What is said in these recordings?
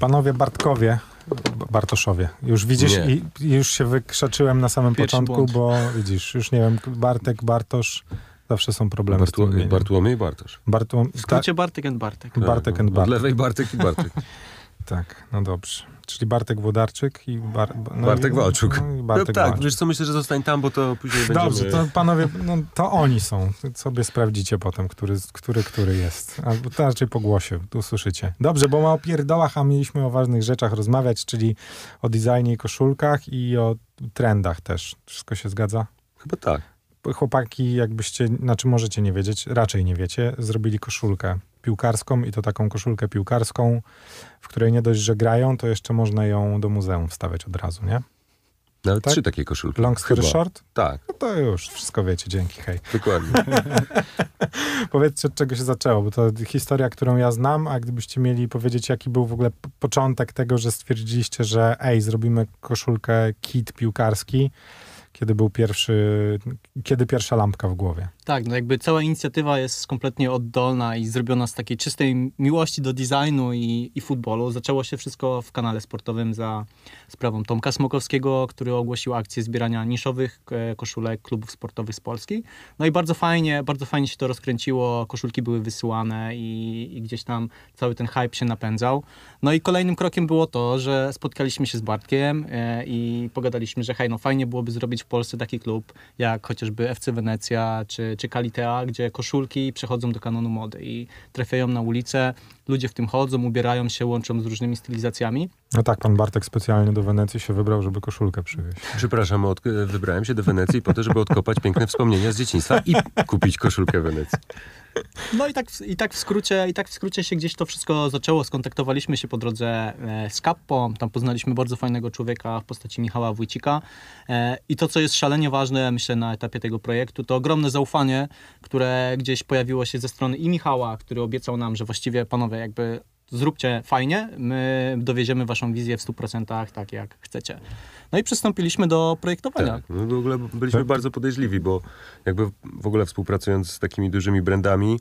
Panowie Bartkowie, Bartoszowie. Już widzisz, i, już się wykrzaczyłem na samym Pierwszy początku, błąd. bo widzisz, już nie wiem, Bartek, Bartosz, zawsze są problemy. Bartło, Bartłomiej i Bartosz. Bartłom, w skrócie tak? Bartek and Bartek. Tak. Bartek and Bartek. Od lewej Bartek i Bartek. Tak, no dobrze. Czyli Bartek Włodarczyk i Bar no Bartek Walczuk. No, Bartek no tak, Walczuk. wiesz co, myślę, że zostań tam, bo to później będzie. Dobrze, to panowie, no, to oni są. Sobie sprawdzicie potem, który, który, który jest. Albo to raczej po głosie, usłyszycie. Dobrze, bo ma o pierdołach, a mieliśmy o ważnych rzeczach rozmawiać, czyli o designie i koszulkach i o trendach też. Wszystko się zgadza? Chyba tak. Chłopaki, jakbyście, znaczy możecie nie wiedzieć, raczej nie wiecie, zrobili koszulkę piłkarską i to taką koszulkę piłkarską, w której nie dość, że grają, to jeszcze można ją do muzeum wstawiać od razu, nie? Nawet tak? trzy takie koszulki. Long story short? Tak. No to już, wszystko wiecie, dzięki, hej. Dokładnie. Powiedzcie, od czego się zaczęło, bo to historia, którą ja znam, a gdybyście mieli powiedzieć, jaki był w ogóle początek tego, że stwierdziliście, że ej, zrobimy koszulkę kit piłkarski, kiedy był pierwszy, kiedy pierwsza lampka w głowie? tak, no jakby cała inicjatywa jest kompletnie oddolna i zrobiona z takiej czystej miłości do designu i, i futbolu. Zaczęło się wszystko w kanale sportowym za sprawą Tomka Smokowskiego, który ogłosił akcję zbierania niszowych e, koszulek klubów sportowych z Polski. No i bardzo fajnie, bardzo fajnie się to rozkręciło, koszulki były wysyłane i, i gdzieś tam cały ten hype się napędzał. No i kolejnym krokiem było to, że spotkaliśmy się z Bartkiem e, i pogadaliśmy, że hej, no fajnie byłoby zrobić w Polsce taki klub jak chociażby FC Wenecja czy czy Calitea, gdzie koszulki przechodzą do kanonu mody i trafiają na ulicę, ludzie w tym chodzą, ubierają się, łączą z różnymi stylizacjami. No tak, pan Bartek specjalnie do Wenecji się wybrał, żeby koszulkę przywieźć. Przepraszam, od, wybrałem się do Wenecji po to, żeby odkopać piękne wspomnienia z dzieciństwa i kupić koszulkę Wenecji. No i tak, i tak w skrócie, i tak w skrócie się gdzieś to wszystko zaczęło. Skontaktowaliśmy się po drodze e, z Kappą, tam poznaliśmy bardzo fajnego człowieka w postaci Michała Wójcika. E, I to, co jest szalenie ważne, myślę, na etapie tego projektu, to ogromne zaufanie, które gdzieś pojawiło się ze strony i Michała, który obiecał nam, że właściwie panowie, jakby zróbcie fajnie, my dowieziemy waszą wizję w 100% tak, jak chcecie. No i przystąpiliśmy do projektowania. Tak, no w ogóle byliśmy tak. bardzo podejrzliwi, bo jakby w ogóle współpracując z takimi dużymi brandami,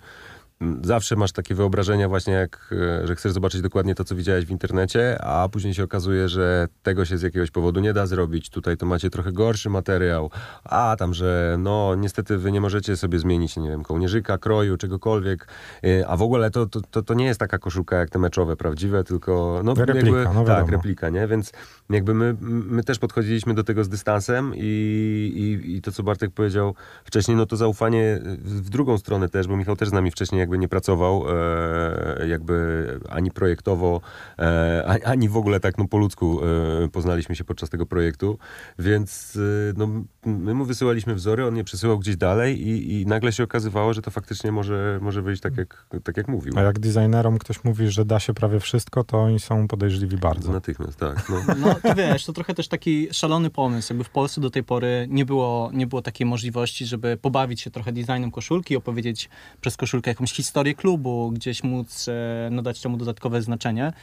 zawsze masz takie wyobrażenia właśnie jak, e, że chcesz zobaczyć dokładnie to, co widziałeś w internecie, a później się okazuje, że tego się z jakiegoś powodu nie da zrobić. Tutaj to macie trochę gorszy materiał, a tam, że no niestety wy nie możecie sobie zmienić, nie wiem, kołnierzyka, kroju, czegokolwiek, e, a w ogóle to, to, to, to nie jest taka koszulka jak te meczowe prawdziwe, tylko no, replika, jakby, no tak, replika, nie? Więc jakby my, my też podchodziliśmy do tego z dystansem i, i, i, to, co Bartek powiedział wcześniej, no to zaufanie w drugą stronę też, bo Michał też z nami wcześniej jakby nie pracował, e, jakby ani projektowo, e, ani w ogóle tak no po ludzku e, poznaliśmy się podczas tego projektu, więc e, no, my mu wysyłaliśmy wzory, on je przesyłał gdzieś dalej i, i nagle się okazywało, że to faktycznie może, może wyjść tak jak, tak jak mówił. A jak designerom ktoś mówi, że da się prawie wszystko, to oni są podejrzliwi bardzo. Natychmiast, tak. No. No, to wiesz, to trochę też taki szalony pomysł. Jakby w Polsce do tej pory nie było, nie było takiej możliwości, żeby pobawić się trochę designem koszulki, opowiedzieć przez koszulkę jakąś historię klubu, gdzieś móc e, nadać no temu dodatkowe znaczenie.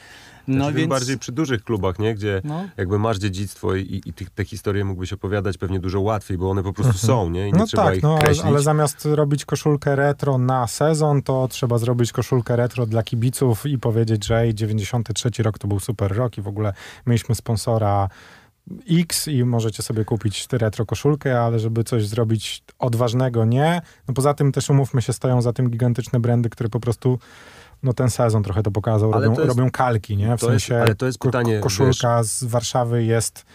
No znaczy, więc... bardziej przy dużych klubach, nie? Gdzie no. jakby masz dziedzictwo i, i te, te historie mógłbyś opowiadać pewnie dużo łatwiej, bo one po prostu mhm. są, nie? I nie no trzeba tak, ich no, Ale, ale zamiast robić koszulkę retro na sezon, to trzeba zrobić koszulkę retro dla kibiców i powiedzieć, że 93 rok to był super rok i w ogóle mieliśmy sponsora X i możecie sobie kupić retro koszulkę, ale żeby coś zrobić odważnego, nie. No poza tym też umówmy się, stoją za tym gigantyczne brandy, które po prostu no ten sezon trochę to pokazał, robią, to jest, robią, kalki, nie? W sensie jest, ale to jest pytanie, koszulka wiesz, z Warszawy jest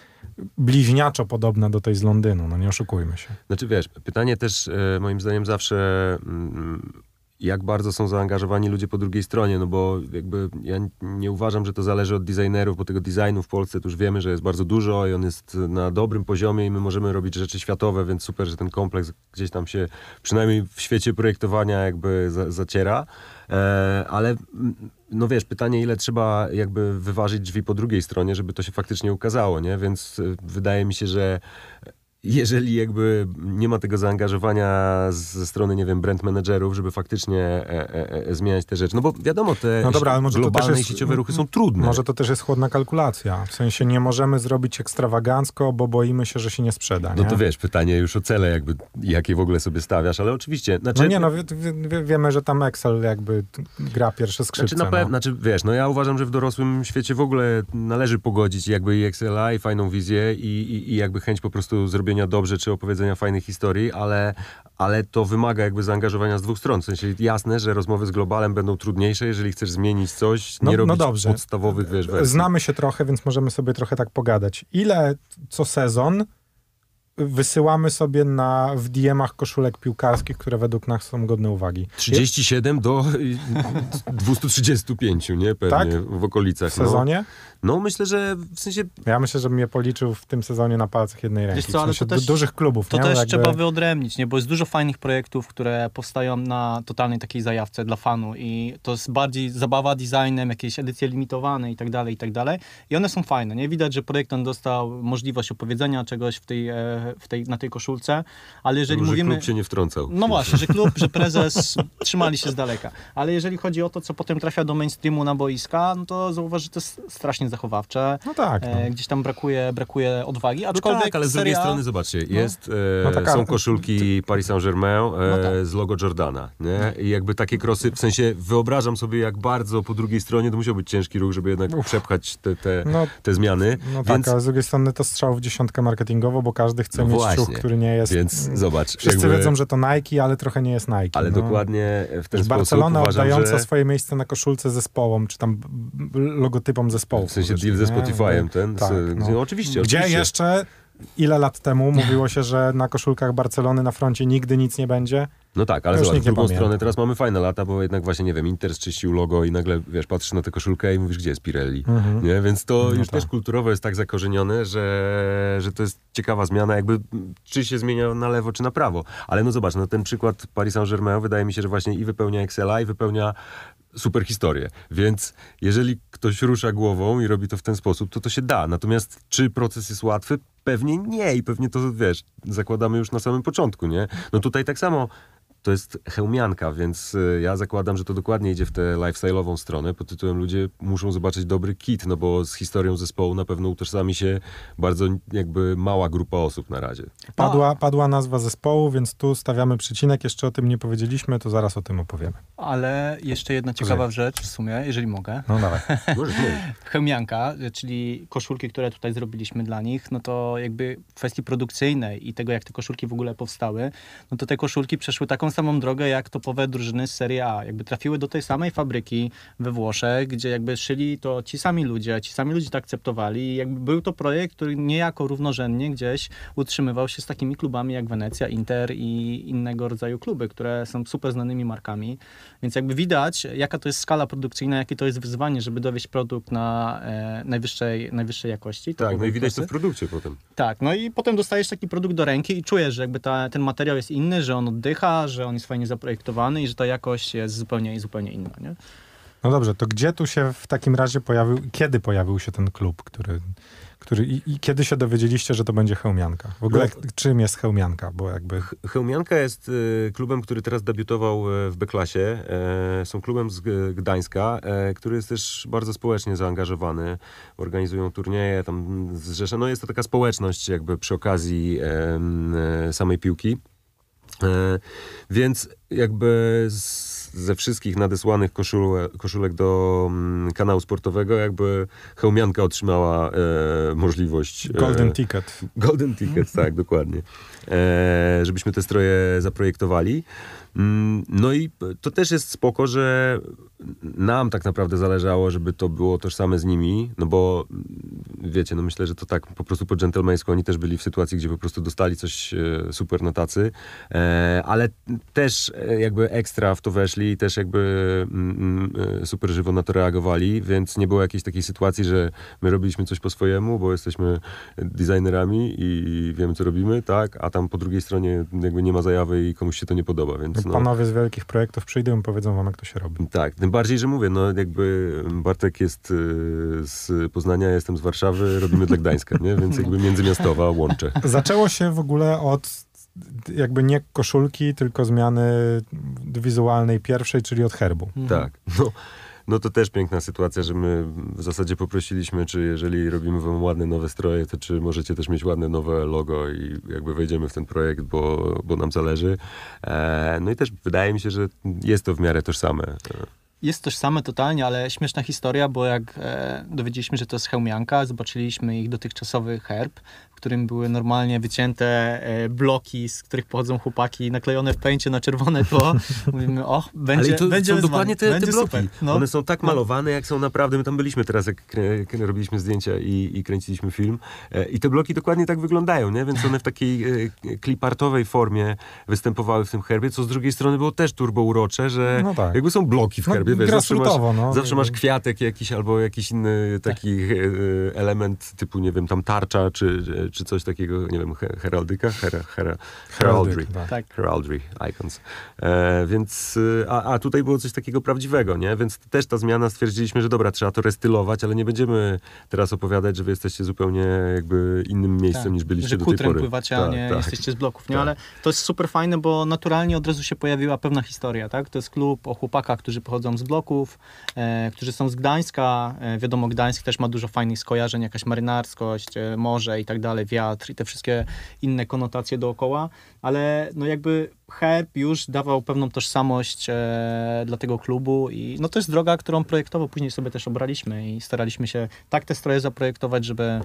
bliźniaczo podobna do tej z Londynu, no nie oszukujmy się. Znaczy wiesz, pytanie też e, moim zdaniem zawsze mm, jak bardzo są zaangażowani ludzie po drugiej stronie, no bo jakby ja nie uważam, że to zależy od designerów, bo tego designu w Polsce już wiemy, że jest bardzo dużo i on jest na dobrym poziomie i my możemy robić rzeczy światowe, więc super, że ten kompleks gdzieś tam się przynajmniej w świecie projektowania jakby za, zaciera, e, ale mm, no wiesz, pytanie ile trzeba jakby wyważyć drzwi po drugiej stronie, żeby to się faktycznie ukazało, nie? Więc e, wydaje mi się, że jeżeli jakby nie ma tego zaangażowania ze strony, nie wiem, brand managerów, żeby faktycznie e e, e, e, zmieniać te rzeczy. No bo wiadomo, te no dobra, ale może globalne to też jest, sieciowe ruchy są trudne. Może to też jest chłodna kalkulacja. W sensie nie możemy zrobić ekstrawagancko, bo boimy się, że się nie sprzeda. No nie? No to wiesz, pytanie już o cele jakby, jakie w ogóle sobie stawiasz, ale oczywiście... Znaczy... No nie, no wie, wie, wiemy, że tam Excel jakby gra pierwsze skrzypce. Znaczy, na pewno, no. znaczy wiesz, no ja uważam, że w dorosłym świecie w ogóle należy pogodzić jakby i Excela i fajną wizję i, i, i jakby chęć po prostu zrobienia dobrze czy opowiedzenia fajnych historii, ale, ale to wymaga jakby zaangażowania z dwóch stron. W sensie jasne, że rozmowy z globalem będą trudniejsze, jeżeli chcesz zmienić coś, no, nie no, robić no dobrze. podstawowych wiesz, Znamy się trochę, więc możemy sobie trochę tak pogadać. Ile co sezon wysyłamy sobie na, w DM-ach koszulek piłkarskich, które według nas są godne uwagi. 37 do 235, nie? Pewnie tak? w okolicach. W no. sezonie? No. no. myślę, że w sensie... Ja myślę, że mnie policzył w tym sezonie na palcach jednej ręki. Wiesz co, ale w sensie to też, dużych klubów. To nie? też jakby... trzeba wyodrębnić, nie? Bo jest dużo fajnych projektów, które powstają na totalnej takiej zajawce dla fanu i to jest bardziej zabawa designem, jakieś edycje limitowane i tak dalej, i tak dalej. I one są fajne, nie? Widać, że projektant dostał możliwość opowiedzenia czegoś w tej e, w tej, na tej koszulce, ale jeżeli mówimy... Że klub się nie wtrącał. No właśnie, że klub, że prezes trzymali się z daleka. Ale jeżeli chodzi o to, co potem trafia do mainstreamu na boiska, no to zauważ, że to jest strasznie zachowawcze. No tak. E, no. Gdzieś tam brakuje, brakuje odwagi, no aczkolwiek no tak, ale z seria... drugiej strony zobaczcie, no. jest, e, no. E, są koszulki Paris Saint-Germain e, no tak. z logo Jordana, nie? I jakby takie krosy, w sensie wyobrażam sobie, jak bardzo po drugiej stronie to musiał być ciężki ruch, żeby jednak Uf. przepchać te, te, te zmiany. No tak, Więc... tak, ale z drugiej strony to strzał w dziesiątkę marketingowo, bo każdy chce chcę no mieć ciuch, który nie jest... Więc zobacz. Wszyscy jakby... wiedzą, że to Nike, ale trochę nie jest Nike. Ale no. dokładnie w ten Barcelona sposób oddająca że... swoje miejsce na koszulce zespołom, czy tam logotypom zespołu. W sensie deal ze Spotify'em ten? Tak, z... no. oczywiście, Gdzie oczywiście. jeszcze ile lat temu mówiło się, że na koszulkach Barcelony na froncie nigdy nic nie będzie? No tak, ale zobacz, z drugą pamiętam. stronę teraz mamy fajne lata, bo jednak właśnie, nie wiem, Inter czyścił logo i nagle, wiesz, patrzysz na tę koszulkę i mówisz, gdzie jest Pirelli, mhm. nie? Więc to no już tak. też kulturowo jest tak zakorzenione, że, że to jest ciekawa zmiana, jakby czy się zmienia na lewo, czy na prawo. Ale no zobacz, no ten przykład Paris Saint-Germain wydaje mi się, że właśnie i wypełnia Excela, i wypełnia super historię. Więc jeżeli ktoś rusza głową i robi to w ten sposób, to to się da. Natomiast czy proces jest łatwy? Pewnie nie i pewnie to, wiesz, zakładamy już na samym początku, nie? No tutaj tak samo to jest hełmianka, więc y, ja zakładam, że to dokładnie idzie w tę lifestyle'ową stronę pod tytułem ludzie muszą zobaczyć dobry kit, no bo z historią zespołu na pewno utożsami się bardzo jakby mała grupa osób na razie. Padła, no. padła nazwa zespołu, więc tu stawiamy przycinek, jeszcze o tym nie powiedzieliśmy, to zaraz o tym opowiemy. Ale jeszcze jedna ciekawa rzecz w sumie, jeżeli mogę. No dawaj. Hełmianka, czyli koszulki, które tutaj zrobiliśmy dla nich, no to jakby w kwestii produkcyjnej i tego, jak te koszulki w ogóle powstały, no to te koszulki przeszły taką samą drogę jak topowe drużyny z Serie A. Jakby trafiły do tej samej fabryki we Włoszech, gdzie jakby szyli to ci sami ludzie, ci sami ludzie to akceptowali i jakby był to projekt, który niejako równorzędnie gdzieś utrzymywał się z takimi klubami jak Wenecja, Inter i innego rodzaju kluby, które są super znanymi markami. Więc jakby widać, jaka to jest skala produkcyjna, jakie to jest wyzwanie, żeby dowieść produkt na e, najwyższej, najwyższej jakości. Tak, no i widać to w produkcie potem. Tak, no i potem dostajesz taki produkt do ręki i czujesz, że jakby ta, ten materiał jest inny, że on oddycha, że że on jest fajnie zaprojektowany i że ta jakość jest zupełnie, zupełnie inna. Nie? No dobrze, to gdzie tu się w takim razie pojawił, kiedy pojawił się ten klub, który, który i, i kiedy się dowiedzieliście, że to będzie Hełmianka? W ogóle no, czym jest Hełmianka? Bo jakby... Chełmianka jest y, klubem, który teraz debiutował y, w Beklasie. E, są klubem z Gdańska, e, który jest też bardzo społecznie zaangażowany. Organizują turnieje, tam zrzesza. No jest to taka społeczność jakby przy okazji e, samej piłki. E, więc jakby ze wszystkich nadesłanych koszule, koszulek do mm, kanału sportowego, jakby Hełmianka otrzymała e, możliwość. E, golden Ticket. Golden Ticket, mhm. tak, dokładnie. E, żebyśmy te stroje zaprojektowali. Mm, no i to też jest spoko, że nam tak naprawdę zależało, żeby to było tożsame z nimi, no bo wiecie, no myślę, że to tak po prostu po dżentelmeńsku oni też byli w sytuacji, gdzie po prostu dostali coś e, super na tacy, e, ale też e, jakby ekstra w to weszli i też jakby mm, mm, super żywo na to reagowali, więc nie było jakiejś takiej sytuacji, że my robiliśmy coś po swojemu, bo jesteśmy designerami i wiemy, co robimy, tak, a tam po drugiej stronie jakby nie ma zajawy i komuś się to nie podoba, więc no. Panowie z wielkich projektów przyjdą i powiedzą wam, jak to się robi. Tak, tym bardziej, że mówię, no jakby Bartek jest z Poznania, ja jestem z Warszawy, Warszawy robimy dla Gdańska, nie? więc jakby międzymiastowa łącze. Zaczęło się w ogóle od jakby nie koszulki, tylko zmiany wizualnej pierwszej, czyli od herbu. Mhm. Tak. No, no to też piękna sytuacja, że my w zasadzie poprosiliśmy, czy jeżeli robimy wam ładne nowe stroje, to czy możecie też mieć ładne nowe logo i jakby wejdziemy w ten projekt, bo, bo nam zależy. E, no i też wydaje mi się, że jest to w miarę tożsame. E, jest tożsame totalnie, ale śmieszna historia, bo jak e, dowiedzieliśmy, że to jest hełmianka, zobaczyliśmy ich dotychczasowy herb, którym były normalnie wycięte e, bloki, z których pochodzą chłopaki, naklejone w pęcie na czerwone tło. Mówimy, och, będzie Ale to będzie są dokładnie te, będzie te bloki. No. One są tak no. malowane, jak są naprawdę. My tam byliśmy teraz, jak robiliśmy zdjęcia i, i kręciliśmy film. E, I te bloki dokładnie tak wyglądają, nie? Więc one w takiej e, klipartowej formie występowały w tym herbie, co z drugiej strony było też turbo urocze, że no tak. jakby są bloki w no, herbie, no, wiesz, zawsze masz, no. zawsze masz kwiatek jakiś albo jakiś inny taki tak. element typu, nie wiem, tam tarcza czy, czy coś takiego, nie wiem, heraldyka? heraldry. Tak. tak. Heraldry icons. E, więc, e, a, a tutaj było coś takiego prawdziwego, nie? Więc też ta zmiana stwierdziliśmy, że dobra, trzeba to restylować, ale nie będziemy teraz opowiadać, że wy jesteście zupełnie jakby innym tak. miejscem tak. niż byliście że do tej pory. pływacie, a tak, nie jesteście z bloków, nie? Ale to jest super fajne, bo naturalnie od razu się pojawiła pewna historia, tak? To jest klub o chłopakach, którzy pochodzą z bloków, e, którzy są z Gdańska. E, wiadomo, Gdańsk też ma dużo fajnych skojarzeń, jakaś marynarskość, e, morze i tak dalej dalej, wiatr i te wszystkie inne konotacje dookoła, ale no jakby herb już dawał pewną tożsamość e, dla tego klubu i no to jest droga, którą projektowo później sobie też obraliśmy i staraliśmy się tak te stroje zaprojektować, żeby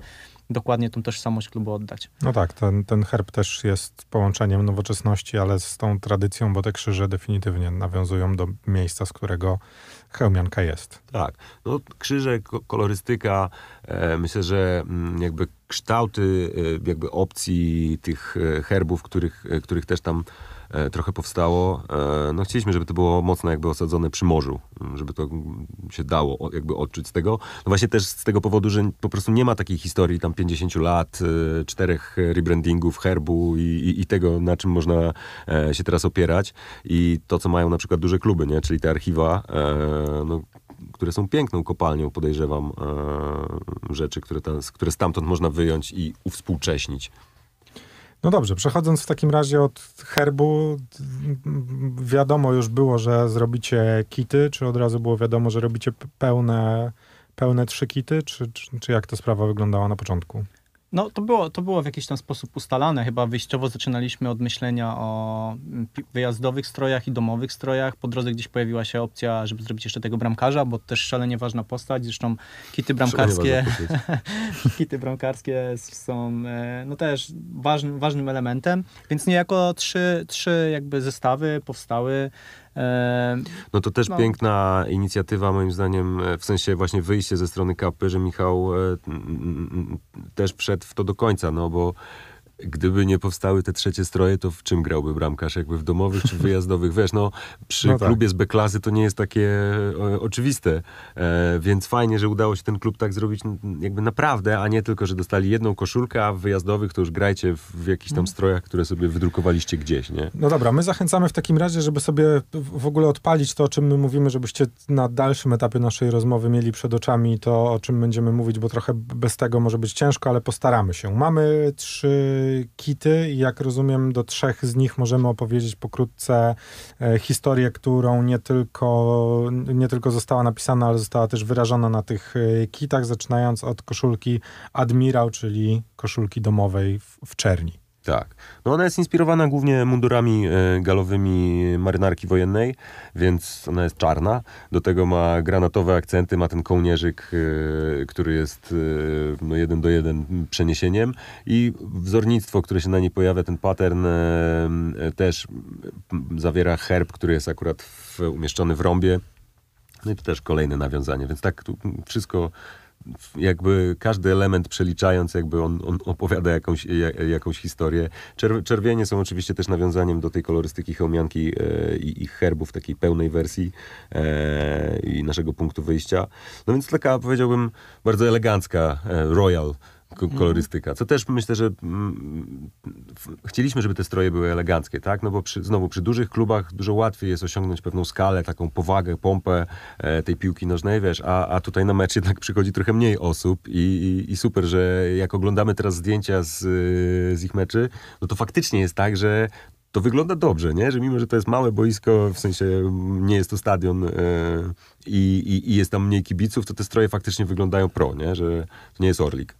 dokładnie tą tożsamość klubu oddać. No tak, ten, ten herb też jest połączeniem nowoczesności, ale z tą tradycją, bo te krzyże definitywnie nawiązują do miejsca, z którego hełmianka jest. Tak. No, krzyże, kolorystyka, e, myślę, że mm, jakby kształty e, jakby opcji tych e, herbów, których, których też tam E, trochę powstało. E, no chcieliśmy, żeby to było mocno jakby osadzone przy morzu, żeby to się dało jakby odczuć z tego. No właśnie też z tego powodu, że po prostu nie ma takiej historii tam 50 lat, e, czterech rebrandingów herbu i, i, i tego, na czym można się teraz opierać i to, co mają na przykład duże kluby, nie? czyli te archiwa, no, które są piękną kopalnią, podejrzewam, rzeczy, które, tam, które stamtąd można wyjąć i uwspółcześnić. No dobrze, przechodząc w takim razie od herbu, wiadomo już było, że zrobicie kity, czy od razu było wiadomo, że robicie pełne, pełne trzy kity, czy, czy, czy jak ta sprawa wyglądała na początku? No, to było, to było w jakiś tam sposób ustalane. Chyba wyjściowo zaczynaliśmy od myślenia o mm, wyjazdowych strojach i domowych strojach. Po drodze gdzieś pojawiła się opcja, żeby zrobić jeszcze tego bramkarza, bo też szalenie ważna postać. Zresztą kity bramkarskie, kity bramkarskie są e, no, też ważnym, ważnym elementem. Więc niejako trzy, trzy jakby zestawy powstały. No to też no. piękna inicjatywa moim zdaniem, e, w sensie właśnie wyjście ze strony kapy, że Michał e, też wszedł w to do końca, no bo gdyby nie powstały te trzecie stroje, to w czym grałby bramkarz? Jakby w domowych czy wyjazdowych? Wiesz, no przy no tak. klubie z B-klasy to nie jest takie e, oczywiste, e, więc fajnie, że udało się ten klub tak zrobić jakby naprawdę, a nie tylko, że dostali jedną koszulkę, a w wyjazdowych to już grajcie w, w jakichś tam mm. strojach, które sobie wydrukowaliście gdzieś, nie? No dobra, my zachęcamy w takim razie, żeby sobie w ogóle odpalić to, o czym my mówimy, żebyście na dalszym etapie naszej rozmowy mieli przed oczami to, o czym będziemy mówić, bo trochę bez tego może być ciężko, ale postaramy się. Mamy trzy kity i jak rozumiem do trzech z nich możemy opowiedzieć pokrótce e, historię, którą nie tylko, nie tylko została napisana, ale została też wyrażona na tych e, kitach, zaczynając od koszulki Admirał, czyli koszulki domowej w, w Czerni. Tak. No ona jest inspirowana głównie mundurami e, galowymi marynarki wojennej, więc ona jest czarna. Do tego ma granatowe akcenty, ma ten kołnierzyk, e, który jest e, no, jeden do jeden przeniesieniem i wzornictwo, które się na niej pojawia, ten pattern też zawiera herb, który jest akurat w, umieszczony w rąbie. No i to też kolejne nawiązanie, więc tak wszystko jakby każdy element przeliczając, jakby on, on opowiada jakąś, jak, jakąś historię. czerwienie są oczywiście też nawiązaniem do tej kolorystyki hełmianki e, i ich herbów, takiej pełnej wersji e, i naszego punktu wyjścia. No więc taka, powiedziałbym, bardzo elegancka e, royal kolorystyka. Co też myślę, że mm, chcieliśmy, żeby te stroje były eleganckie, tak? No bo przy, znowu przy dużych klubach dużo łatwiej jest osiągnąć pewną skalę, taką powagę, pompę e, tej piłki nożnej, wiesz, a, a tutaj na mecz jednak przychodzi trochę mniej osób i, i, i super, że jak oglądamy teraz zdjęcia z, z ich meczy, no to faktycznie jest tak, że to wygląda dobrze, nie? że mimo, że to jest małe boisko, w sensie nie jest to stadion yy, i, i jest tam mniej kibiców, to te stroje faktycznie wyglądają pro, nie? że to nie jest Orlik.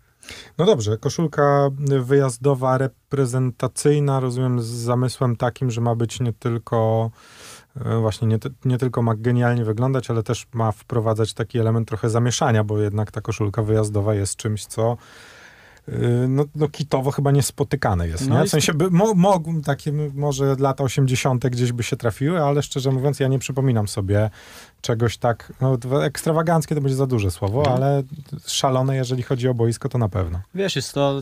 No dobrze, koszulka wyjazdowa, reprezentacyjna, rozumiem, z zamysłem takim, że ma być nie tylko e, właśnie nie, nie tylko ma genialnie wyglądać, ale też ma wprowadzać taki element trochę zamieszania, bo jednak ta koszulka wyjazdowa jest czymś, co Y, no, no kitowo chyba niespotykane jest. No nie? W sensie by, mo, takie może lata 80. gdzieś by się trafiły, ale szczerze mówiąc ja nie przypominam sobie czegoś tak, no ekstrawaganckie to będzie za duże słowo, mhm. ale szalone jeżeli chodzi o boisko to na pewno. Wiesz, jest to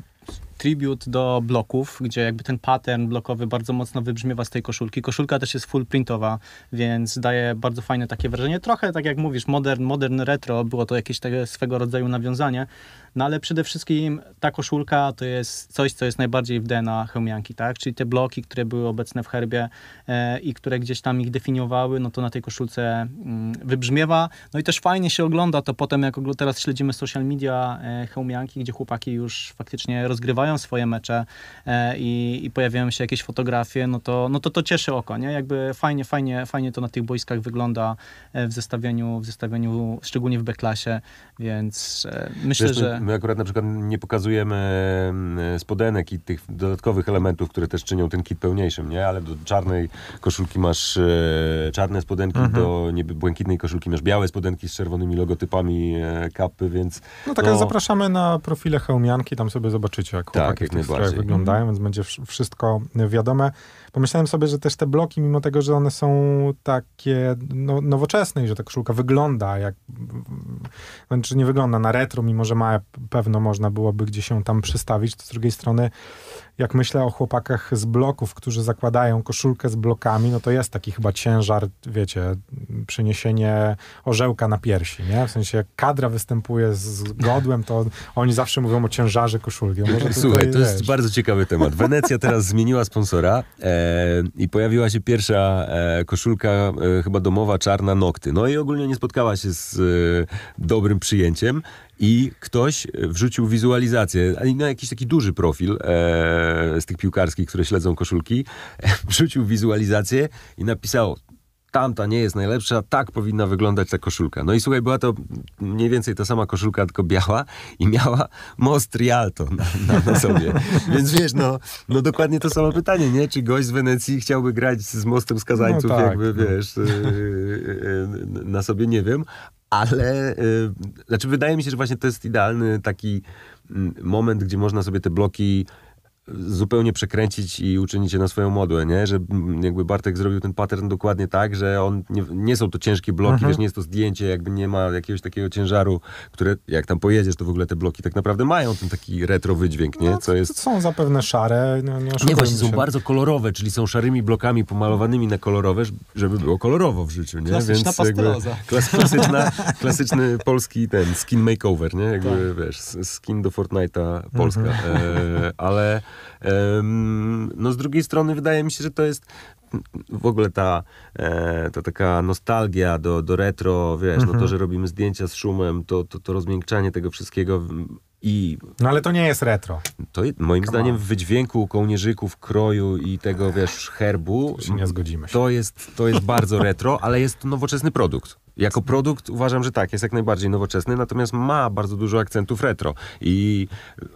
tribute do bloków, gdzie jakby ten pattern blokowy bardzo mocno wybrzmiewa z tej koszulki. Koszulka też jest full printowa, więc daje bardzo fajne takie wrażenie. Trochę tak jak mówisz, modern, modern retro, było to jakieś takie swego rodzaju nawiązanie, no ale przede wszystkim ta koszulka to jest coś, co jest najbardziej w DNA Chełmianki, tak? Czyli te bloki, które były obecne w herbie e, i które gdzieś tam ich definiowały, no to na tej koszulce mm, wybrzmiewa. No i też fajnie się ogląda to potem, jak teraz śledzimy social media e, Chełmianki, gdzie chłopaki już faktycznie rozwijają rozgrywają swoje mecze e, i, i pojawiają się jakieś fotografie, no to, no to to cieszy oko, nie? Jakby fajnie, fajnie, fajnie to na tych boiskach wygląda e, w zestawieniu, w zestawieniu szczególnie w B-klasie, więc e, myślę, Wiesz, że... My akurat na przykład nie pokazujemy mm, spodenek i tych dodatkowych elementów, które też czynią ten kit pełniejszym, nie? Ale do czarnej koszulki masz czarne spodenki, mhm. do niby błękitnej koszulki masz białe spodenki z czerwonymi logotypami kapy, więc... No tak, to... zapraszamy na profile Hełmianki, tam sobie zobaczycie wiecie, jak tak, chłopaki tak, jak w tych wyglądają, mhm. więc będzie wszystko wiadome. Pomyślałem sobie, że też te bloki, mimo tego, że one są takie no, nowoczesne i że ta koszulka wygląda jak, wręcz znaczy nie wygląda na retro, mimo że ma pewno można byłoby gdzieś się tam przystawić, to z drugiej strony jak myślę o chłopakach z bloków, którzy zakładają koszulkę z blokami, no to jest taki chyba ciężar, wiecie, przyniesienie orzełka na piersi, nie? W sensie jak kadra występuje z godłem, to oni zawsze mówią o ciężarze koszulki. Słuchaj, to jest wiesz. bardzo ciekawy temat. Wenecja teraz zmieniła sponsora. E, E, I pojawiła się pierwsza e, koszulka, e, chyba domowa, czarna, nokty. No i ogólnie nie spotkała się z dobrym przyjęciem. I ktoś wrzucił wizualizację, ale na jakiś taki duży profil z tych piłkarskich, które śledzą koszulki, wrzucił wizualizację i napisał tamta nie jest najlepsza, tak powinna wyglądać ta koszulka. No i słuchaj, była to mniej więcej ta sama koszulka, tylko biała i miała most Rialto na, na, na sobie. Więc wiesz, no, no dokładnie to samo pytanie, nie? Czy gość z Wenecji chciałby grać z mostem skazańców, no tak, jakby, no. wiesz, yy, yy, na sobie nie wiem, ale yy, znaczy wydaje mi się, że właśnie to jest idealny taki mm, moment, gdzie można sobie te bloki zupełnie przekręcić i uczynić je na swoją modłę, nie? Że mm, jakby Bartek zrobił ten pattern dokładnie tak, że on nie, nie są to ciężkie bloki, mhm. wiesz, nie jest to zdjęcie, jakby nie ma jakiegoś takiego ciężaru, które jak tam pojedziesz, to w ogóle te bloki tak naprawdę mają ten taki retro wydźwięk, nie? No, Co jest... Są zapewne szare, nie nie Nie, właśnie są bardzo kolorowe, czyli są szarymi blokami pomalowanymi na kolorowe, żeby było kolorowo w życiu, nie? Klasyczna Więc jakby klas, klasyczna, klasyczny polski ten skin makeover, nie? Jakby, tak. wiesz, skin do Fortnite'a Polska. Mhm. E, ale no z drugiej strony wydaje mi się, że to jest w ogóle ta, e, ta taka nostalgia do, do retro, wiesz, mhm. no to, mhm. że robimy zdjęcia z szumem, to, to, to rozmiękczanie tego wszystkiego i... No ale to nie jest retro. To moim Come zdaniem on. w wydźwięku kołnierzyków, kroju i tego, wiesz, herbu... To się nie zgodzimy. Się. To jest, to jest bardzo retro, ale jest to nowoczesny produkt. Jako produkt uważam, że tak, jest jak najbardziej nowoczesny, natomiast ma bardzo dużo akcentów retro. I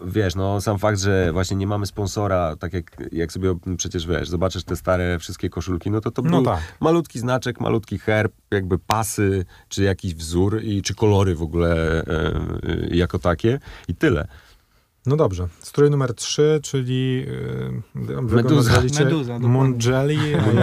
wiesz, no sam fakt, że właśnie nie mamy sponsora, tak jak, jak sobie przecież wiesz, zobaczysz te stare wszystkie koszulki, no to to no tak. malutki znaczek, malutki herb, jakby pasy, czy jakiś wzór, i, czy kolory w ogóle e, e jako takie i tyle. No dobrze. Strój numer 3, czyli yy, Meduza. Meduza Mungeli.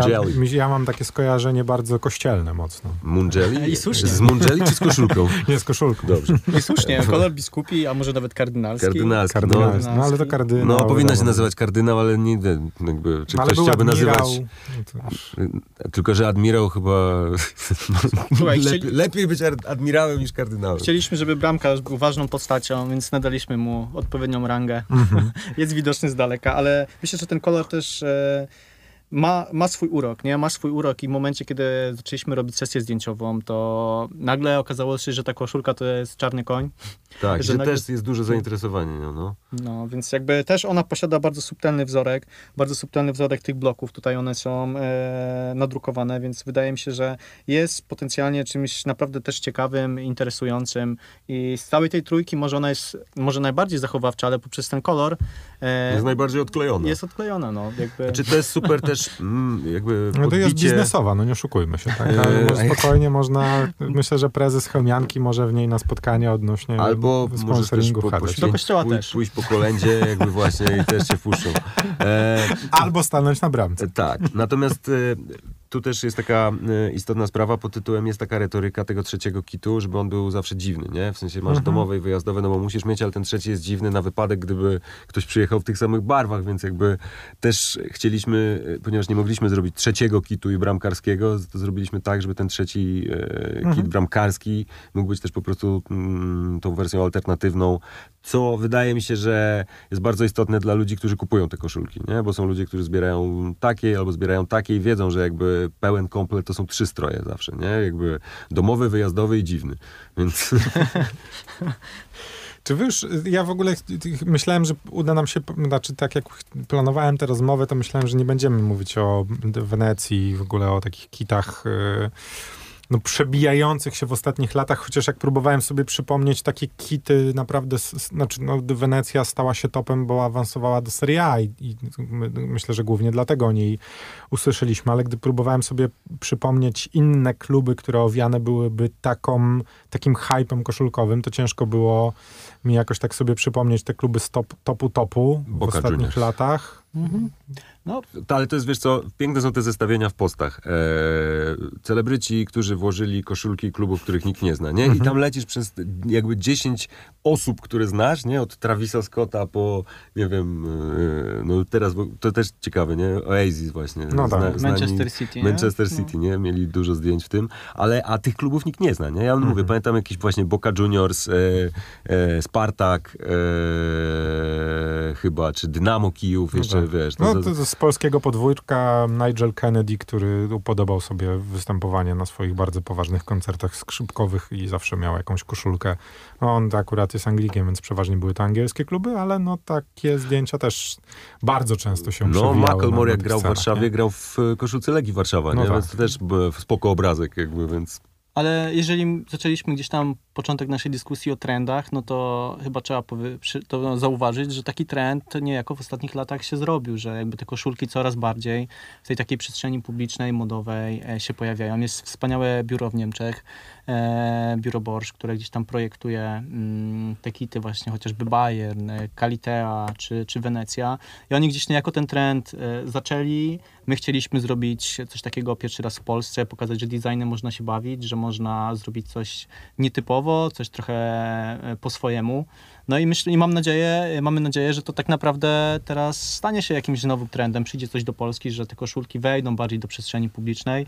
Ja, ja mam takie skojarzenie bardzo kościelne mocno. Mungeli? I słusznie. Z Mungeli czy z koszulką? Nie, z koszulką. Dobrze. I słusznie. Kolor biskupi, a może nawet kardynalski? Kardynalski. No. kardynalski. No, no, ale to kardynał. No, powinna się nazywać kardynał, ale nie jakby, czy ale ktoś chciałby admirał, nazywać... No to... Tylko, że admirał chyba... Słuchaj, chcieli... Lepiej być admirałem niż kardynałem. Chcieliśmy, żeby Bramka był ważną postacią, więc nadaliśmy mu odpowiedź odpowiednią rangę. Mhm. jest widoczny z daleka, ale myślę, że ten kolor też e, ma, ma swój urok, nie? Ma swój urok i w momencie, kiedy zaczęliśmy robić sesję zdjęciową, to nagle okazało się, że ta koszulka to jest czarny koń. Tak, że, że nagle... też jest duże no. zainteresowanie nią, no. No, więc jakby też ona posiada bardzo subtelny wzorek, bardzo subtelny wzorek tych bloków. Tutaj one są e, nadrukowane, więc wydaje mi się, że jest potencjalnie czymś naprawdę też ciekawym, interesującym. I z całej tej trójki może ona jest może najbardziej zachowawcza, ale poprzez ten kolor. E, jest najbardziej odklejona. Jest odklejona, no. Jakby. Znaczy to jest super też mm, jakby No to jest biznesowa, no nie oszukujmy się, tak? E, spokojnie można, myślę, że prezes Chemianki może w niej na spotkanie odnośnie Albo sponsoringu też do kościoła też. pójść po kolędzie jakby właśnie i też się puszczą. E, Albo stanąć na bramce. Tak, natomiast e, tu też jest taka e, istotna sprawa, pod tytułem jest taka retoryka tego trzeciego kitu, żeby on był zawsze dziwny, nie? W sensie masz mhm. domowe i wyjazdowe, no bo musisz mieć, ale ten trzeci jest dziwny na wypadek, gdyby ktoś przyjechał w tych samych barwach, więc jakby też chcieliśmy, e, ponieważ nie mogliśmy zrobić trzeciego kitu i bramkarskiego, to zrobiliśmy tak, żeby ten trzeci e, mhm. kit bramkarski mógł być też po prostu mm, tą wersją alternatywną, co wydaje mi się, że jest bardzo istotne dla ludzi, którzy kupują te koszulki, nie? Bo są ludzie, którzy zbierają takie albo zbierają takie i wiedzą, że jakby pełen komplet to są trzy stroje zawsze, nie? Jakby domowy, wyjazdowy i dziwny. Więc... Czy wy już, ja w ogóle myślałem, że uda nam się, znaczy tak jak planowałem tę rozmowę, to myślałem, że nie będziemy mówić o Wenecji, w ogóle o takich kitach. Yy no, przebijających się w ostatnich latach, chociaż jak próbowałem sobie przypomnieć, takie kity naprawdę, znaczy no, Wenecja stała się topem, bo awansowała do Serie A i, i my, myślę, że głównie dlatego o niej usłyszeliśmy, ale gdy próbowałem sobie przypomnieć inne kluby, które owiane byłyby taką, takim hypem koszulkowym, to ciężko było mi jakoś tak sobie przypomnieć te kluby stop, topu topu w ostatnich Juniors. latach. Mhm. No, to, ale to jest, wiesz co, piękne są te zestawienia w postach. E, celebryci, którzy włożyli koszulki klubów, których nikt nie zna, nie? I mhm. tam lecisz przez jakby 10 osób, które znasz, nie? Od Travisa Scotta po, nie wiem, e, no teraz, to też ciekawe, nie? Oasis właśnie. No tak. Zna, znani, Manchester City, Manchester nie? No. City, nie? Mieli dużo zdjęć w tym, ale, a tych klubów nikt nie zna, nie? Ja mhm. mówię, pamiętam jakiś właśnie Boca Juniors, e, e, Spartak, e, chyba, czy Dynamo Kijów no jeszcze wiesz. No, to, z polskiego podwójka Nigel Kennedy, który upodobał sobie występowanie na swoich bardzo poważnych koncertach skrzypkowych i zawsze miał jakąś koszulkę. No, on akurat jest Anglikiem, więc przeważnie były to angielskie kluby, ale no takie zdjęcia też bardzo często się No, Macklemore jak grał w Warszawie, nie? grał w e, koszulce Legii Warszawa, no nie? Tak. więc to też spoko obrazek jakby, więc... Ale jeżeli zaczęliśmy gdzieś tam początek naszej dyskusji o trendach, no to chyba trzeba to zauważyć, że taki trend niejako w ostatnich latach się zrobił, że jakby te koszulki coraz bardziej w tej takiej przestrzeni publicznej, modowej e, się pojawiają. Jest wspaniałe biuro w Niemczech, e, biuro Borsz, które gdzieś tam projektuje mm, te kity właśnie, chociażby Bayern, e, Calitea czy, czy Wenecja i oni gdzieś niejako ten trend zaczęli. My chcieliśmy zrobić coś takiego pierwszy raz w Polsce, pokazać, że designem można się bawić, że można zrobić coś nietypowego, coś trochę e, po swojemu. No i, myśl, i mam nadzieję, e, mamy nadzieję, że to tak naprawdę teraz stanie się jakimś nowym trendem, przyjdzie coś do Polski, że te koszulki wejdą bardziej do przestrzeni publicznej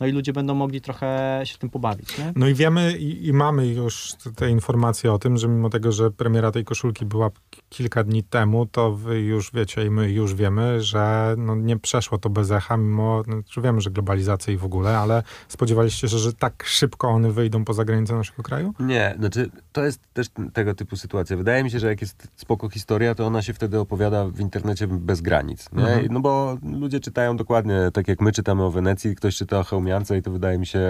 no i ludzie będą mogli trochę się tym pobawić. Nie? No i wiemy i, i mamy już te informacje o tym, że mimo tego, że premiera tej koszulki była kilka dni temu, to wy już wiecie i my już wiemy, że no nie przeszło to bez echa, mimo, no, wiemy, że globalizacja i w ogóle, ale spodziewaliście się, że tak szybko one wyjdą poza granicę naszego kraju? Nie, znaczy to jest też tego typu sytuacja. Wydaje mi się, że jak jest spoko historia, to ona się wtedy opowiada w internecie bez granic. Mhm. No bo ludzie czytają dokładnie tak, jak my czytamy o Wenecji, ktoś czyta o Chełmie zmiance i to wydaje mi się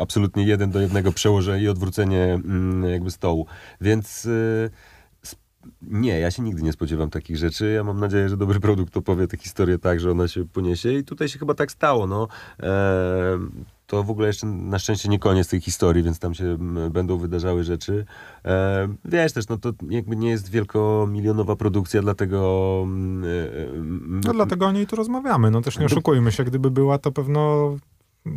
absolutnie jeden do jednego przełożenie i odwrócenie mm, jakby stołu. Więc y, nie, ja się nigdy nie spodziewam takich rzeczy. Ja mam nadzieję, że dobry produkt opowie tę historię tak, że ona się poniesie i tutaj się chyba tak stało. No. E, to w ogóle jeszcze na szczęście nie koniec tej historii, więc tam się będą wydarzały rzeczy. E, wiesz też, no to jakby nie jest wielkomilionowa produkcja, dlatego... Mm, e, no dlatego o niej tu rozmawiamy. No też nie oszukujmy się, gdyby była, to pewno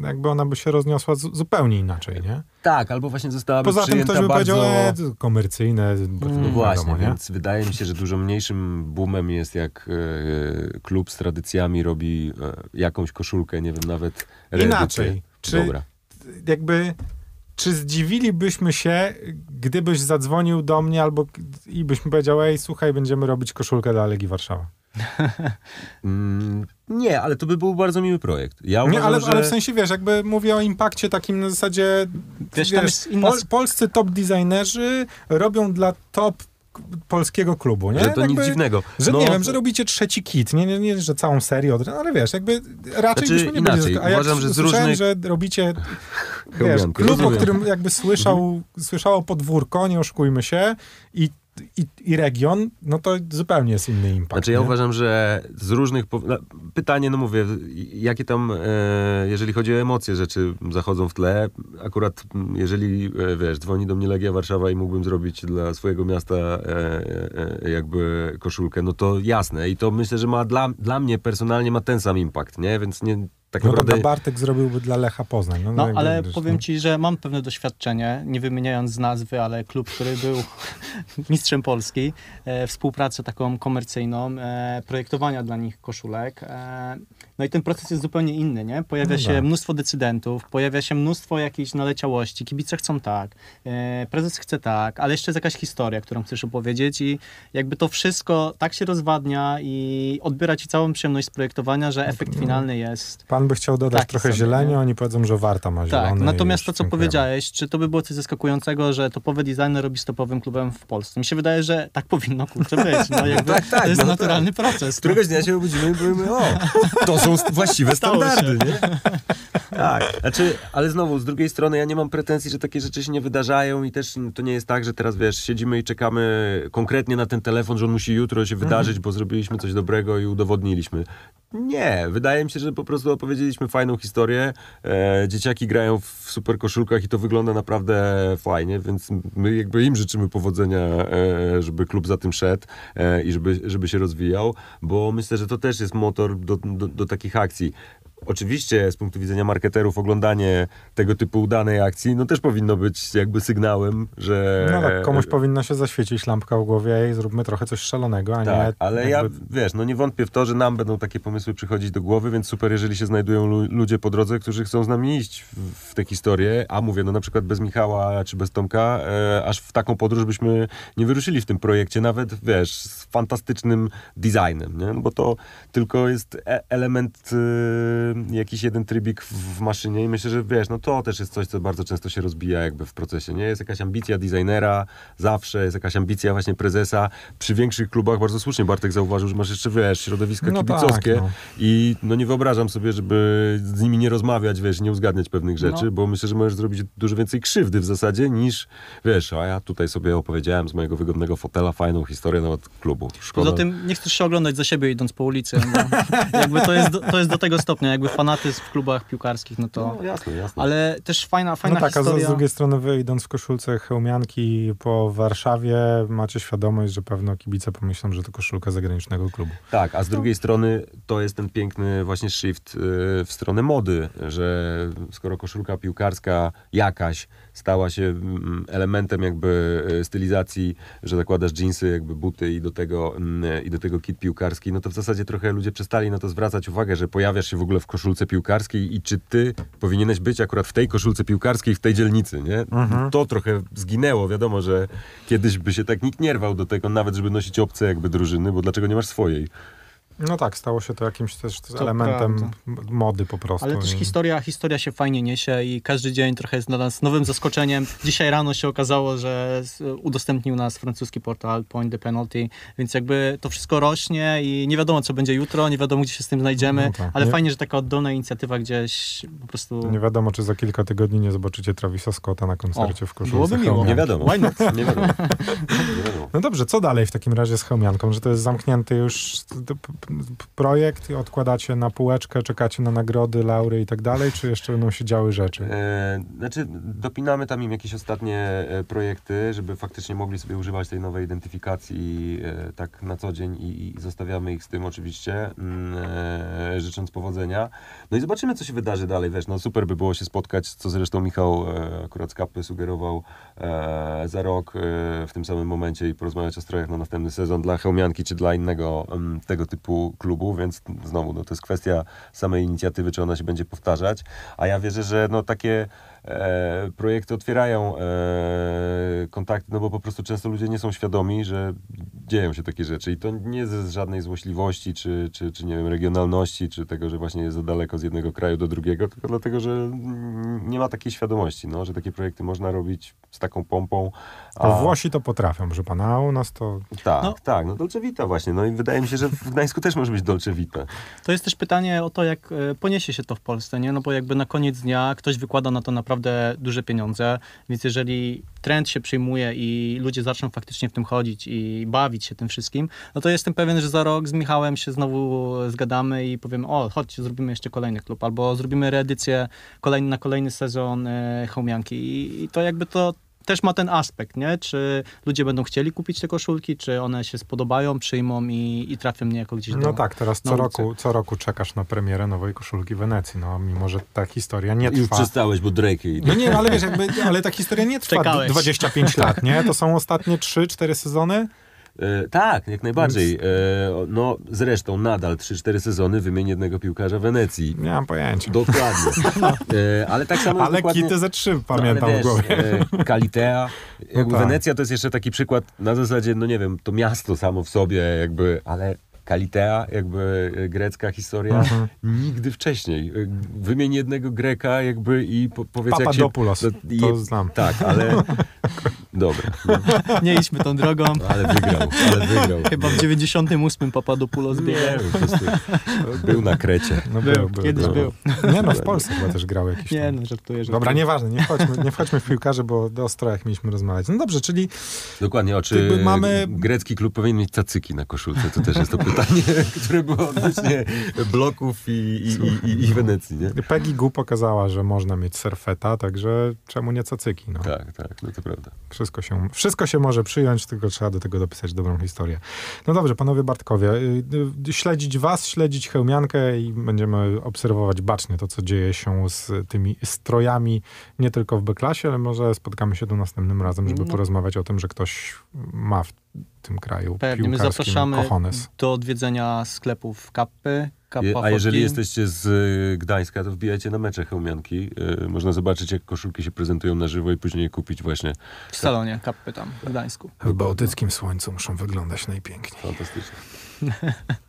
jakby ona by się rozniosła zupełnie inaczej, nie? Tak, albo właśnie zostałaby Poza tym ktoś by bardzo... powiedział, e, komercyjne. Mm, no właśnie, więc wydaje mi się, że dużo mniejszym boomem jest jak e, klub z tradycjami robi e, jakąś koszulkę, nie wiem, nawet Inaczej. Czy Dobra. jakby... Czy zdziwilibyśmy się, gdybyś zadzwonił do mnie albo i byś mi powiedział, ej, słuchaj, będziemy robić koszulkę dla Legii Warszawa? Mm, nie, ale to by był bardzo miły projekt. Ja uważam, nie, ale, że... ale w sensie, wiesz, jakby mówię o impakcie takim na zasadzie, wiesz, wiesz inna... pol, polscy top designerzy robią dla top polskiego klubu, nie? Że to jakby, nic dziwnego. Że no, nie wiem, że robicie trzeci kit, nie, nie, nie że całą serię, od, ale wiesz, jakby raczej znaczy, byśmy nie inaczej. byli... A ja uważam, że z różnych... że robicie wiesz, klub, o którym jakby słyszał, słyszało podwórko, nie oszukujmy się, i i, i, region, no to zupełnie jest inny impact. Znaczy ja nie? uważam, że z różnych... No, pytanie, no mówię, jakie tam, e, jeżeli chodzi o emocje, rzeczy zachodzą w tle. Akurat jeżeli, e, wiesz, dzwoni do mnie Legia Warszawa i mógłbym zrobić dla swojego miasta e, e, e, jakby koszulkę, no to jasne. I to myślę, że ma dla, dla mnie personalnie ma ten sam impact, nie? Więc nie, tak no naprawdę... to Bartek zrobiłby dla Lecha Poznań. No, no, no ale powiem no. ci, że mam pewne doświadczenie, nie wymieniając nazwy, ale klub, który był mistrzem Polski, e, współpracę taką komercyjną, e, projektowania dla nich koszulek. E, no i ten proces jest zupełnie inny, nie? Pojawia no się tak. mnóstwo decydentów, pojawia się mnóstwo jakiejś naleciałości, kibice chcą tak, e, prezes chce tak, ale jeszcze jest jakaś historia, którą chcesz opowiedzieć i jakby to wszystko tak się rozwadnia i odbiera ci całą przyjemność z projektowania, że no efekt finalny jest... Pan by chciał dodać trochę zieleni, oni powiedzą, że warta ma zielone. Tak, natomiast to, co powiedziałeś, czy to by było coś zaskakującego, że topowy designer robi stopowym klubem w Polsce? Mi się wydaje, że tak powinno, kurczę, być. No, jakby, tak, tak, to jest no, naturalny proces. Któregoś no. dnia się obudzimy i powiemy, o, to są są właściwe standardy, nie? Tak, znaczy, ale znowu, z drugiej strony ja nie mam pretensji, że takie rzeczy się nie wydarzają i też to nie jest tak, że teraz, wiesz, siedzimy i czekamy konkretnie na ten telefon, że on musi jutro się wydarzyć, mhm. bo zrobiliśmy coś dobrego i udowodniliśmy. Nie, wydaje mi się, że po prostu opowiedzieliśmy fajną historię. E, dzieciaki grają w super koszulkach i to wygląda naprawdę fajnie, więc my jakby im życzymy powodzenia, e, żeby klub za tym szedł e, i żeby, żeby się rozwijał, bo myślę, że to też jest motor do, do, do takich akcji oczywiście z punktu widzenia marketerów oglądanie tego typu udanej akcji, no też powinno być jakby sygnałem, że... No tak, komuś powinna się zaświecić lampka w głowie i zróbmy trochę coś szalonego, a tak, nie... ale jakby... ja, wiesz, no nie wątpię w to, że nam będą takie pomysły przychodzić do głowy, więc super, jeżeli się znajdują ludzie po drodze, którzy chcą z nami iść w, w tę historię, a mówię, no na przykład bez Michała czy bez Tomka, e, aż w taką podróż byśmy nie wyruszyli w tym projekcie, nawet, wiesz, z fantastycznym designem, nie? No bo to tylko jest e element... E jakiś jeden trybik w maszynie i myślę, że wiesz, no to też jest coś, co bardzo często się rozbija jakby w procesie, nie? Jest jakaś ambicja designera zawsze, jest jakaś ambicja właśnie prezesa. Przy większych klubach bardzo słusznie Bartek zauważył, że masz jeszcze, wiesz, środowiska no tak, kibicowskie tak, no. i no nie wyobrażam sobie, żeby z nimi nie rozmawiać, wiesz, nie uzgadniać pewnych no. rzeczy, no. bo myślę, że możesz zrobić dużo więcej krzywdy w zasadzie niż, wiesz, a ja tutaj sobie opowiedziałem z mojego wygodnego fotela fajną historię nawet no, klubu. Szkoda. Poza tym nie chcesz się oglądać za siebie idąc po ulicy, no jakby to jest, do, to jest do tego stopnia, jakby fanatyzm w klubach piłkarskich, no to... No, jasne, jasne. Ale też fajna, fajna no tak, historia. a z drugiej strony wy idąc w koszulce hełmianki po Warszawie macie świadomość, że pewno kibice pomyślą, że to koszulka zagranicznego klubu. Tak, a z drugiej strony to jest ten piękny właśnie shift y, w stronę mody, że skoro koszulka piłkarska jakaś stała się mm, elementem jakby y, stylizacji, że zakładasz jeansy, jakby buty i do tego, mm, i do tego kit piłkarski, no to w zasadzie trochę ludzie przestali na to zwracać uwagę, że pojawiasz się w ogóle w koszulce piłkarskiej i czy ty powinieneś być akurat w tej koszulce piłkarskiej, w tej dzielnicy, nie? Mhm. To trochę zginęło, wiadomo, że kiedyś by się tak nikt nie rwał do tego, nawet żeby nosić obce jakby drużyny, bo dlaczego nie masz swojej? No tak, stało się to jakimś też to elementem prawda. mody po prostu. Ale też i... historia, historia się fajnie niesie i każdy dzień trochę jest dla nas nowym zaskoczeniem. Dzisiaj rano się okazało, że udostępnił nas francuski portal Point the Penalty, więc jakby to wszystko rośnie i nie wiadomo, co będzie jutro, nie wiadomo, gdzie się z tym znajdziemy, no tak. ale nie... fajnie, że taka oddolna inicjatywa gdzieś po prostu... Nie wiadomo, czy za kilka tygodni nie zobaczycie Travisa Scotta na koncercie o, w koszulce. Byłoby miło. Nie wiadomo. Why not? nie wiadomo. No dobrze, co dalej w takim razie z Chełmianką, że to jest zamknięty już projekt i odkładacie na półeczkę, czekacie na nagrody, laury i tak dalej, czy jeszcze będą się działy rzeczy? E, znaczy, dopinamy tam im jakieś ostatnie e, projekty, żeby faktycznie mogli sobie używać tej nowej identyfikacji e, tak na co dzień i, i, zostawiamy ich z tym oczywiście, mm, e, życząc powodzenia. No i zobaczymy, co się wydarzy dalej, wiesz, no super by było się spotkać, co zresztą Michał e, akurat z Kapy sugerował e, za rok e, w tym samym momencie i porozmawiać o strojach na następny sezon dla Chełmianki czy dla innego m, mm, tego typu klubu, więc znowu no, to jest kwestia samej inicjatywy, czy ona się będzie powtarzać. A ja wierzę, że no, takie E, projekty otwierają e, kontakty, no bo po prostu często ludzie nie są świadomi, że dzieją się takie rzeczy i to nie ze żadnej złośliwości, czy, czy, czy nie wiem, regionalności, czy tego, że właśnie jest za daleko z jednego kraju do drugiego, tylko dlatego, że nie ma takiej świadomości, no, że takie projekty można robić z taką pompą. A... No Włosi to potrafią, że pana, a u nas to... Tak, no. tak, no Dolce Vita właśnie, no i wydaje mi się, że w Gdańsku też może być Dolce Vita. To jest też pytanie o to, jak e, poniesie się to w Polsce, nie? No bo jakby na koniec dnia ktoś wykłada na to naprawdę naprawdę duże pieniądze, więc jeżeli trend się przyjmuje i ludzie zaczną faktycznie w tym chodzić i bawić się tym wszystkim, no to jestem pewien, że za rok z Michałem się znowu zgadamy i powiemy, o chodźcie, zrobimy jeszcze kolejny klub, albo zrobimy reedycję kolejny, na kolejny sezon e, i, i to jakby to też ma ten aspekt, nie? Czy ludzie będą chcieli kupić te koszulki, czy one się spodobają, przyjmą i, i trafią mnie jako gdzieś no do No tak, teraz co roku, co roku czekasz na premierę nowej koszulki w Wenecji, no mimo, że ta historia nie trwa. Już przestałeś, bo Drake i... No nie, ale wiesz, jakby, ale ta historia nie trwa Czekałeś. 25 lat, nie? To są ostatnie 3-4 sezony E, tak, jak najbardziej. E, no zresztą nadal 3-4 sezony wymienię jednego piłkarza Wenecji. Miałem pojęcie. Dokładnie. No. E, ale tak samo Ale dokładnie... kity ze trzy no, pamiętam no, wiesz, w głowie. Kalitea. Jakby no tak. Wenecja to jest jeszcze taki przykład na zasadzie, no nie wiem, to miasto samo w sobie jakby, ale Kalitea, jakby grecka historia, mhm. nigdy wcześniej. Wymień jednego Greka jakby i po, powiedz Papa jak się... Papadopoulos, no, to, to znam. Tak, ale Dobra. No. Nie idźmy tą drogą. ale wygrał, ale wygrał. Chyba w 98 Papadopoulos biegał. Był na Krecie. No był, był, był kiedyś no. był. Nie no, w Polsce chyba też grał jakiś Nie tam. no, żartuję. żartuję. Dobra, nieważne, nie wchodźmy, nie wchodźmy w piłkarzy, bo do strojach mieliśmy rozmawiać. No dobrze, czyli... Dokładnie, o mamy... grecki klub powinien mieć cacyki na koszulce? To też jest to pytanie, które było odnośnie bloków i, i, i, i Wenecji, nie? Peggy Gu pokazała, że można mieć serfeta, także czemu nie cacyki, no. Tak, tak, no to prawda. Wszystko się, wszystko się może przyjąć, tylko trzeba do tego dopisać dobrą historię. No dobrze, panowie Bartkowie, y, y, śledzić was, śledzić Hełmiankę i będziemy obserwować bacznie to, co dzieje się z tymi strojami, nie tylko w B-klasie, ale może spotkamy się tu następnym razem, żeby no. porozmawiać o tym, że ktoś ma w tym kraju Pewnie. My zapraszamy kochones. do odwiedzenia sklepów Kappy, a jeżeli jesteście z y, Gdańska, to wbijajcie na mecze hełmianki. Y, można zobaczyć, jak koszulki się prezentują na żywo i później kupić właśnie... W salonie kappy tam w Gdańsku. W bałtyckim słońcu muszą wyglądać najpiękniej. Fantastycznie.